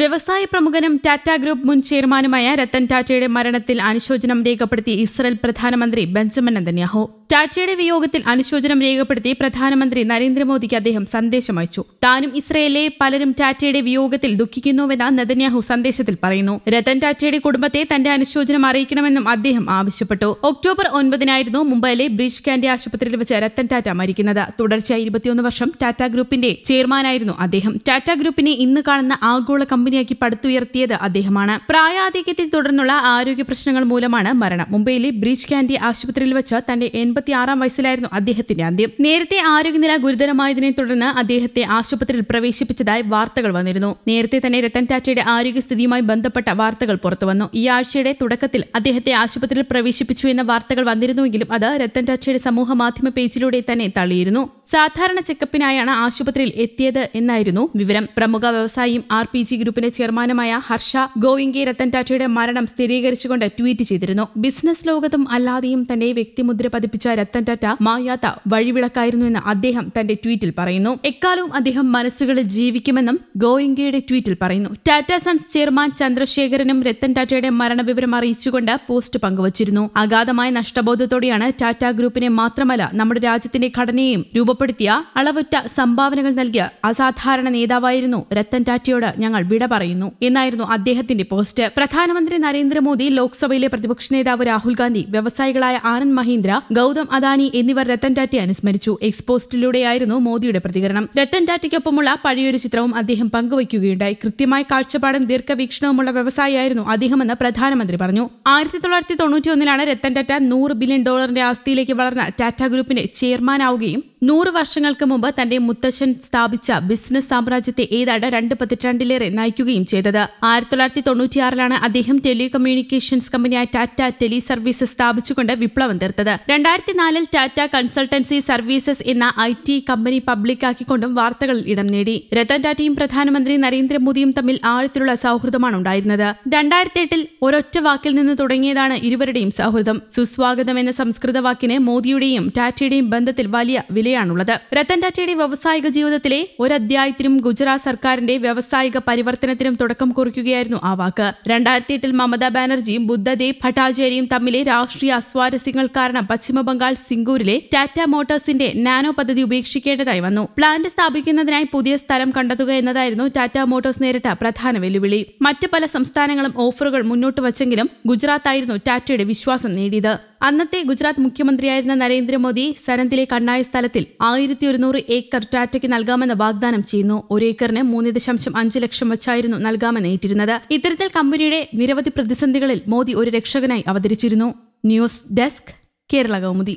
വ്യവസായ പ്രമുഖനും ടാറ്റ ഗ്രൂപ്പ് മുൻ ചെയർമാനുമായ രത്തൻ ടാറ്റയുടെ മരണത്തിൽ അനുശോചനം രേഖപ്പെടുത്തി ഇസ്രയേൽ പ്രധാനമന്ത്രി ബെഞ്ചമിൻ നെതന്യാഹു ചാച്ചയുടെ വിയോഗത്തിൽ അനുശോചനം രേഖപ്പെടുത്തി പ്രധാനമന്ത്രി നരേന്ദ്രമോദിക്ക് അദ്ദേഹം സന്ദേശം അയച്ചു താനും ഇസ്രയേലിലെ പലരും ടാറ്റയുടെ വിയോഗത്തിൽ ദുഃഖിക്കുന്നുവെന്ന് നെതന്യാഹു സന്ദേശത്തിൽ പറയുന്നു രതൻ ടാറ്റയുടെ കുടുംബത്തെ തന്റെ അനുശോചനം അറിയിക്കണമെന്നും അദ്ദേഹം ആവശ്യപ്പെട്ടു ഒക്ടോബർ ഒൻപതിനായിരുന്നു മുംബൈയിലെ ബ്രിജ് കാൻഡി ആശുപത്രിയിൽ വെച്ച് രത്തൻ ടാറ്റ മരിക്കുന്നത് തുടർച്ചയായി ഇരുപത്തിയൊന്ന് വർഷം ടാറ്റ ഗ്രൂപ്പിന്റെ ചെയർമാനായിരുന്നു അദ്ദേഹം ടാറ്റ ഗ്രൂപ്പിനെ ഇന്ന് കാണുന്ന ആഗോള കമ്പനിയാക്കി പടുത്തുയർത്തിയത് അദ്ദേഹമാണ് പ്രായാധിക്യത്തെ തുടർന്നുള്ള ആരോഗ്യ പ്രശ്നങ്ങൾ മൂലമാണ് മരണം മുംബൈയിലെ ബ്രിജ് കാൻഡി ആശുപത്രിയിൽ വെച്ച് തന്റെ എൺപത്തി ആറാം വയസ്സിലായിരുന്നു അദ്ദേഹത്തിന്റെ അന്ത്യം നേരത്തെ ആരോഗ്യനില ഗുരുതരമായതിനെ തുടർന്ന് അദ്ദേഹത്തെ ആശുപത്രിയിൽ പ്രവേശിപ്പിച്ചതായി വാർത്തകൾ വന്നിരുന്നു നേരത്തെ തന്നെ രത്തൻ ടാറ്റയുടെ ആരോഗ്യസ്ഥിതിയുമായി ബന്ധപ്പെട്ട വാർത്തകൾ പുറത്തുവന്നു ഈ ആഴ്ചയുടെ തുടക്കത്തിൽ അദ്ദേഹത്തെ ആശുപത്രിയിൽ പ്രവേശിപ്പിച്ചു എന്ന വാർത്തകൾ വന്നിരുന്നുവെങ്കിലും അത് രത്തൻ ടാറ്റയുടെ സമൂഹ മാധ്യമ പേജിലൂടെ തന്നെ തള്ളിയിരുന്നു സാധാരണ ചെക്കപ്പിനായാണ് ആശുപത്രിയിൽ എത്തിയത് എന്നായിരുന്നു വിവരം പ്രമുഖ വ്യവസായിയും ആർ പി ജി ഗ്രൂപ്പിന്റെ ചെയർമാനുമായ ഹർഷ ഗോയിങ്കി രത്തൻ ടാറ്റയുടെ മരണം സ്ഥിരീകരിച്ചുകൊണ്ട് ട്വീറ്റ് ചെയ്തിരുന്നു ബിസിനസ് ലോകത്തും അല്ലാതെയും തന്റെ വ്യക്തിമുദ്ര പതിപ്പിച്ച രത്തൻ ടാറ്റ മായാത്ത വഴിവിളക്കായിരുന്നു എന്ന് അദ്ദേഹം തന്റെ ട്വീറ്റിൽ പറയുന്നു എക്കാലവും അദ്ദേഹം മനസ്സുകളിൽ ജീവിക്കുമെന്നും ഗോയിങ്കയുടെ ട്വീറ്റിൽ പറയുന്നു ടാറ്റ സൺസ് ചെയർമാൻ ചന്ദ്രശേഖരനും രത്തൻ ടാറ്റയുടെ മരണവിവരം അറിയിച്ചുകൊണ്ട് പോസ്റ്റ് പങ്കുവച്ചിരുന്നു അഗാധമായ നഷ്ടബോധത്തോടെയാണ് ടാറ്റ ഗ്രൂപ്പിനെ മാത്രമല്ല നമ്മുടെ രാജ്യത്തിന്റെ ഘടനയെയും രൂപപ്പെടുത്തുന്നത് ഉൾപ്പെടുത്തിയ അളവുറ്റ സംഭാവനകൾ നൽകിയ അസാധാരണ നേതാവായിരുന്നു രത്തൻ ടാറ്റയോട് ഞങ്ങൾ വിട പറയുന്നു എന്നായിരുന്നു അദ്ദേഹത്തിന്റെ പോസ്റ്റ് പ്രധാനമന്ത്രി നരേന്ദ്രമോദി ലോക്സഭയിലെ പ്രതിപക്ഷ നേതാവ് രാഹുൽ ഗാന്ധി വ്യവസായികളായ ആനന്ദ് മഹീന്ദ്ര ഗൗതം അദാനി എന്നിവർ രത്തൻ ടാറ്റയെ അനുസ്മരിച്ചു എക്സ്പോസ്റ്റിലൂടെയായിരുന്നു മോദിയുടെ പ്രതികരണം രത്തൻ ടാറ്റയ്ക്കൊപ്പമുള്ള പഴയൊരു ചിത്രവും അദ്ദേഹം പങ്കുവയ്ക്കുകയുണ്ടായി കൃത്യമായ കാഴ്ചപ്പാടും ദീർഘവീക്ഷണവുമുള്ള വ്യവസായിയായിരുന്നു അദ്ദേഹമെന്ന് പ്രധാനമന്ത്രി പറഞ്ഞു ആയിരത്തി തൊള്ളായിരത്തി തൊണ്ണൂറ്റിയൊന്നിലാണ് രത്തൻ ടാറ്റ നൂറ് ബില്യൺ ഡോളറിന്റെ ആസ്തിയിലേക്ക് വളർന്ന ടാറ്റ ഗ്രൂപ്പിന്റെ ചെയർമാനാവുകയും നൂറ് വർഷങ്ങൾക്ക് മുമ്പ് തന്റെ മുത്തശ്ശൻ സ്ഥാപിച്ച ബിസിനസ് സാമ്രാജ്യത്തെ ഏതാണ്ട് രണ്ട് പതിറ്റാണ്ടിലേറെ നയിക്കുകയും ചെയ്തത് ആയിരത്തി തൊള്ളായിരത്തി തൊണ്ണൂറ്റിയാറിലാണ് അദ്ദേഹം ടെലികമ്മ്യൂണിക്കേഷൻസ് കമ്പനിയായ ടാറ്റ ടെലി സർവീസസ് സ്ഥാപിച്ചുകൊണ്ട് വിപ്ലവം തീർത്തത് രണ്ടായിരത്തിനാലിൽ ടാറ്റ കൺസൾട്ടൻസി സർവീസസ് എന്ന ഐ ടി കമ്പനി പബ്ലിക്കാക്കിക്കൊണ്ടും വാർത്തകളിൽ ഇടം നേടി രതൻ ടാറ്റയും പ്രധാനമന്ത്രി നരേന്ദ്രമോദിയും തമ്മിൽ ആഴത്തിലുള്ള സൗഹൃദമാണ് ഉണ്ടായിരുന്നത് രണ്ടായിരത്തി എട്ടിൽ ഒരൊറ്റ വാക്കിൽ നിന്ന് തുടങ്ങിയതാണ് ഇരുവരുടെയും സൗഹൃദം സുസ്വാഗതം എന്ന സംസ്കൃത വാക്കിന് മോദിയുടെയും ടാറ്റയുടെയും ബന്ധത്തിൽ വലിയ വിലയാണ് താഴെയാണുള്ളത് രത്തൻ ടാറ്റയുടെ വ്യവസായിക ജീവിതത്തിലെ ഒരധ്യായത്തിനും ഗുജറാത്ത് സർക്കാരിന്റെ വ്യവസായിക പരിവർത്തനത്തിനും തുടക്കം കുറിക്കുകയായിരുന്നു ആ വാക്ക് രണ്ടായിരത്തി എട്ടിൽ മമതാ ബാനർജിയും ബുദ്ധദേവ് ഭട്ടാചാര്യയും തമ്മിലെ രാഷ്ട്രീയ അസ്വാരസ്യങ്ങൾ കാരണം പശ്ചിമബംഗാൾ സിംഗൂരിലെ ടാറ്റ മോട്ടോഴ്സിന്റെ നാനോ പദ്ധതി ഉപേക്ഷിക്കേണ്ടതായി വന്നു പ്ലാന്റ് സ്ഥാപിക്കുന്നതിനായി പുതിയ സ്ഥലം കണ്ടെത്തുക എന്നതായിരുന്നു ടാറ്റ മോട്ടോഴ്സ് നേരിട്ട പ്രധാന വെല്ലുവിളി മറ്റ് പല സംസ്ഥാനങ്ങളും ഓഫറുകൾ മുന്നോട്ട് വച്ചെങ്കിലും ഗുജറാത്തായിരുന്നു ടാറ്റയുടെ വിശ്വാസം നേടിയത് അന്നത്തെ ഗുജറാത്ത് മുഖ്യമന്ത്രിയായിരുന്ന നരേന്ദ്രമോദി സനന്തിലെ കണ്ണായ സ്ഥലത്തിൽ ആയിരത്തി ഒരുന്നൂറ് ഏക്കർ ടാറ്റയ്ക്ക് നൽകാമെന്ന് വാഗ്ദാനം ചെയ്യുന്നു ഒരു ഏക്കറിന് മൂന്ന് ദശാംശം അഞ്ച് ലക്ഷം വച്ചായിരുന്നു നൽകാമെന്ന് ഏറ്റിരുന്നത് ഇത്തരത്തിൽ കമ്പനിയുടെ നിരവധി പ്രതിസന്ധികളിൽ മോദി ഒരു രക്ഷകനായി അവതരിച്ചിരുന്നു ന്യൂസ് ഡെസ്ക് കേരള കൗമുദി